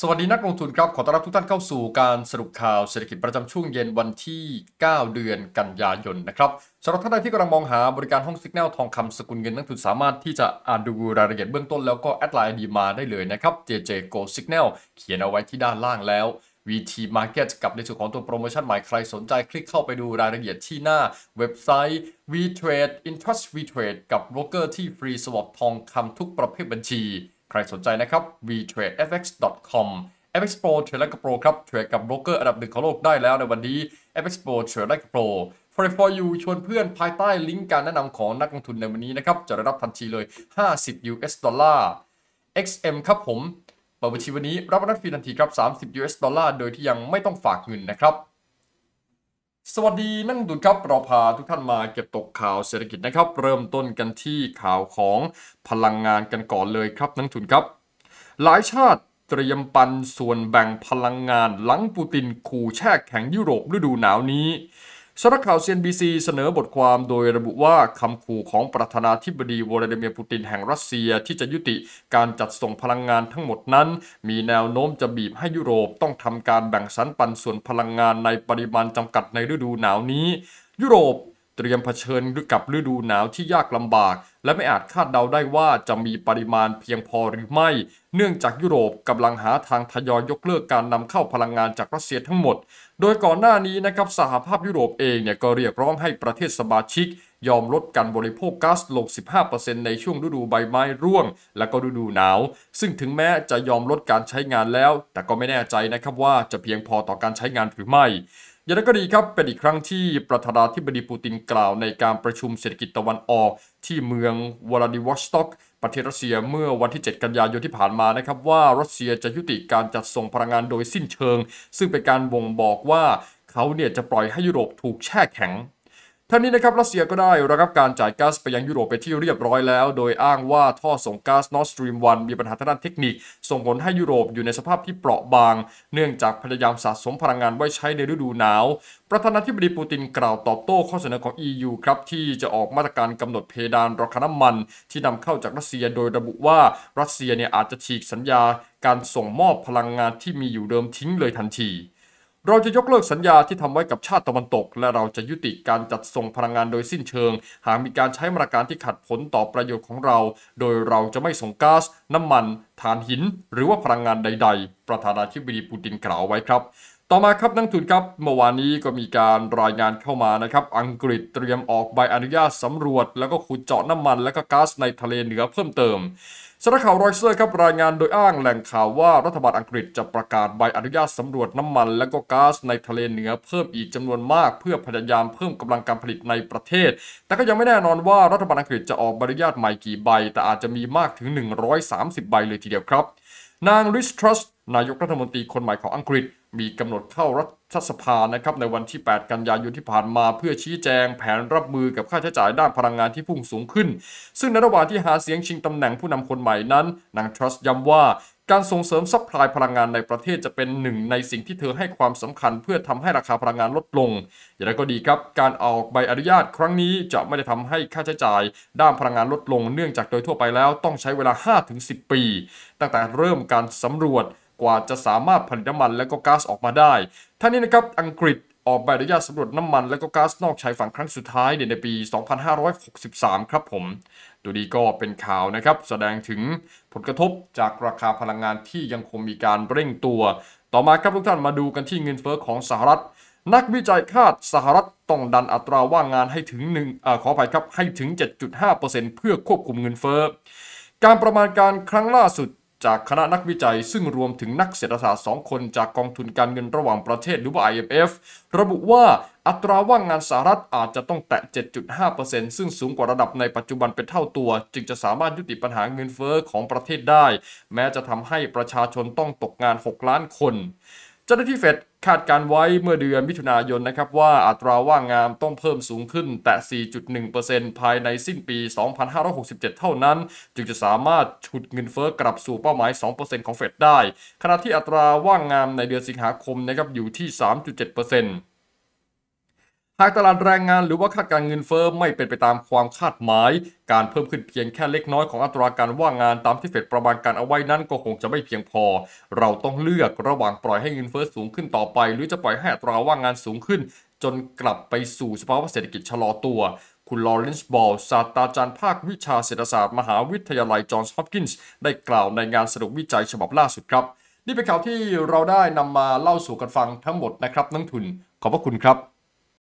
สวัสดี นักลงทุนครับ ขอต้อนรับทุกท่านเข้าสู่การสรุปข่าวเศรษฐกิจประจำช่วงเย็นวันที่ 9 เดือนกันยายนนะครับสำหรับท่านใดที่กำลังมองหาบริการห้องสัญญาทองคำสกุลเงินนักทุนสามารถที่จะอ่านดูรายละเอียดเบื้องต้น แล้วก็แอดไลน์ดีมาได้เลยนะครับ JJ Go Signal เขียนเอาไว้ที่ด้านล่างแล้ว VT Market กับในส่วนของตัวโปรโมชั่นใหม่ใครสนใจคลิกเข้าไปดูรายละเอียดที่หน้าเว็บไซต์ VTrade Interest VTrade กับโบรกเกอร์ที่ฟรีสวอปทองคำทุกประเภทบัญชีใครสนใจนะครับ vtradefx.com FX Pro เทรดไลกับโปรครับเทรดกับโบรกเกอร์อันดับหนึ่งของโลกได้แล้วในวันนี้ FX Pro เทรดไลกับโปร f o r e for you ชวนเพื่อนภายใต้ลิงก์การแนะนำของนักลงทุนในวันนี้นะครับ จะได้รับทันทีเลย 50 US ดอลลาร์ XM ครับผม เปิดบัญชีวันนี้รับรับฟรีทันทีครับ 30 US ดอลลาร์โดยที่ยังไม่ต้องฝากเงินนะครับสวัสดีนั่งดุดครับ เราพาทุกท่านมาเก็บตกข่าวเศรษฐกิจนะครับ เริ่มต้นกันที่ข่าวของพลังงานกันก่อนเลยครับ นักทุนครับ หลายชาติเตรียมปันส่วนแบ่งพลังงานหลังปูตินขู่แช่แข็งยุโรปฤดูหนาวนี้สำนักข่าว CNBC เสนอบทความโดยระบุว่าคำขู่ของประธานาธิบดีวลาดิเมียร์ปูตินแห่งรัสเซียที่จะยุติการจัดส่งพลังงานทั้งหมดนั้น มีแนวโน้มจะบีบให้ยุโรปต้องทำการแบ่งสรรปันส่วนพลังงานในปริมาณจำกัดในฤดูหนาวนี้ ยุโรปเตรียมเผชิญกับฤดูหนาวที่ยากลำบาก และไม่อาจคาดเดาได้ว่าจะมีปริมาณเพียงพอหรือไม่ เนื่องจากยุโรปกำลังหาทางทยอยยกเลิกการนำเข้าพลังงานจากรัสเซียทั้งหมด โดยก่อนหน้านี้นะครับสหภาพยุโรปเองเนี่ยก็เรียกร้องให้ประเทศสมาชิก ยอมลดการบริโภคก๊าซลง 15%ในช่วงฤดูใบไม้ร่วง และก็ฤดูหนาว ซึ่งถึงแม้จะยอมลดการใช้งานแล้ว แต่ก็ไม่แน่ใจนะครับว่าจะเพียงพอต่อการใช้งานหรือไม่ย่างไรก็ดีครับ เป็นอีกครั้งที่ประธานาธิบดีปูตินกล่าวในการประชุมเศรษฐกิจตะวันออกที่เมืองวลาดิวอสต็อก ประเทศรัสเซียเมื่อวันที่ 7 กันยายนที่ผ่านมานะครับว่ารัสเซียจะยุติการจัดส่งพลังงานโดยสิ้นเชิง ซึ่งเป็นการบ่งบอกว่าเขาเนี่ยจะปล่อยให้ยุโรปถูกแช่แข็งท่านี้นะครับ รัสเซียก็ได้ระงับการจ่ายก๊าซไปยังยุโรปไปที่เรียบร้อยแล้ว โดยอ้างว่าท่อส่งก๊าซ Nord Stream 1มีปัญหาทางด้านเทคนิค ส่งผลให้ยุโรปอยู่ในสภาพที่เปราะบาง เนื่องจากพยายามสะสมพลังงานไว้ใช้ในฤดูหนาว ประธานาธิบดีปูตินกล่าวตอบโต้ข้อเสนอของ EU ครับที่จะออกมาตรการกำหนดเพดานราคาน้ำมันที่นำเข้าจากรัสเซียโดยระบุว่ารัสเซียเนี่ยอาจจะฉีกสัญญา การส่งมอบพลังงานที่มีอยู่เดิมทิ้งเลยทันทีเราจะยกเลิกสัญญาที่ทำไว้กับชาติตะวันตก และเราจะยุติการจัดส่งพลังงานโดยสิ้นเชิง หากมีการใช้มาตรการที่ขัดผลต่อประโยชน์ของเรา โดยเราจะไม่ส่งก๊าซน้ำมันถ่านหินหรือว่าพลังงานใด ๆ ประธานาธิบดีปูตินกล่าวไว้ครับต่อมาครับนักทุนครับเมื่อวานนี้ก็มีการรายงานเข้ามานะครับอังกฤษเตรียมออกใบอนุญาตสำรวจ แล้วก็ขุดเจาะน้ำมันและก็ก๊าซในทะเลเหนือเพิ่มเติมสำนักข่าวรอยเตอร์ครับรายงานโดยอ้างแหล่งข่าวว่ารัฐบาลอังกฤษจะประกาศใบอนุญาตสำรวจน้ำมัน และก็ก๊าซในทะเลเหนือเพิ่มอีกจำนวนมากเพื่อพยายามเพิ่มกำลังการผลิตในประเทศ แต่ก็ยังไม่แน่นอนว่ารัฐบาลอังกฤษจะออกใบอนุญาตใหม่กี่ใบ แต่อาจจะมีมากถึง 130 ใบเลยทีเดียวครับ นางริชทรัส นายกรัฐมนตรีคนใหม่ของอังกฤษมีกำหนดเข้ารัฐสภานะครับ ในวันที่ 8 กันยายนที่ผ่านมาเพื่อชี้แจงแผนรับมือกับค่าใช้จ่ายด้านพลังงานที่พุ่งสูงขึ้น ซึ่งในระหว่างที่หาเสียงชิงตำแหน่งผู้นำคนใหม่นั้นนางทรัสย้ำว่าการส่งเสริมซัพพลายพลังงานในประเทศจะเป็นหนึ่ง ในสิ่งที่เธอให้ความสำคัญเพื่อทำให้ราคาพลังงานลดลง อย่างไรก็ดีครับ การออกใบอนุญาตครั้งนี้จะไม่ได้ทำให้ค่าใช้จ่าย ด้านพลังงานลดลง เนื่องจากโดยทั่วไปแล้วต้องใช้เวลา 5-10 ปี ตั้งแต่เริ่มการสำรวจกว่าจะสามารถผลิตน้ำมันและก็ก๊าซออกมาได้ ท่านี้นะครับ อังกฤษออกใบอนุญาตสำรวจน้ำมันและก็ก๊าซนอกชายฝั่งครั้งสุดท้ายในปี 2563 ครับผมตัวีก็เป็นข่าวนะครับ แสดงถึงผลกระทบจากราคาพลังงานที่ยังคงมีการเร่งตัว ต่อมาครับทุกท่านมาดูกันที่เงินเฟ้อของสหรัฐ นักวิจัยคาดสหรัฐต้องดันอัตราว่างงานให้ถึง1อขออภัยครับให้ถึง 7.5%เพื่อควบคุมเงินเฟ้อการประมาณการครั้งล่าสุดจากคณะนักวิจัยซึ่งรวมถึงนักเศรษฐศาสตร์ 2 คน จากกองทุนการเงินระหว่างประเทศหรือว่า IMF ระบุว่าอัตราว่างงานสหรัฐอาจจะต้องแตะ 7.5%ซึ่งสูงกว่าระดับในปัจจุบันเป็นเท่าตัว จึงจะสามารถยุติปัญหาเงินเฟอ้อของประเทศได้ แม้จะทำให้ประชาชนต้องตกงาน 6 ล้านคนเจ้าหน้าที่เฟดคาดการไว้เมื่อเดือนมิถุนายนนะครับว่าอัตราว่างงานต้องเพิ่มสูงขึ้นแต่ 4.1%ภายในสิ้นปี 2567 เท่านั้น จึงจะสามารถฉุดเงินเฟอ้อกลับสู่เป้าหมาย 2%ของเฟดได้ ขณะที่อัตราว่างงานในเดือนสิงหาคมนะครับอยู่ที่ 3.7%หากตลาดแรงงานหรือว่าคาดการเงินเฟ้อไม่เป็นไปตามความคาดหมาย การเพิ่มขึ้นเพียงแค่เล็กน้อยของอัตราการว่างงานตามที่เฟดประมาณการเอาไว้นั้นก็คงจะไม่เพียงพอ เราต้องเลือกระหว่างปล่อยให้เงินเฟ้อสูงขึ้นต่อไป หรือจะปล่อยให้อัตราว่างงานสูงขึ้น จนกลับไปสู่สภาวะเศรษฐกิจชะลอตัว คุณลอเรนซ์บอลศาสตราจารย์ภาควิชาเศรษฐศาสตร์มหาวิทยาลัยจอห์นส์ฮอปกินส์ได้กล่าวในงานสรุปวิจัยฉบับล่าสุดครับ นี่เป็นข่าวที่เราได้นำมาเล่าสู่กันฟังทั้งหมดนะครับนักทุน ขอบพระคุณครับ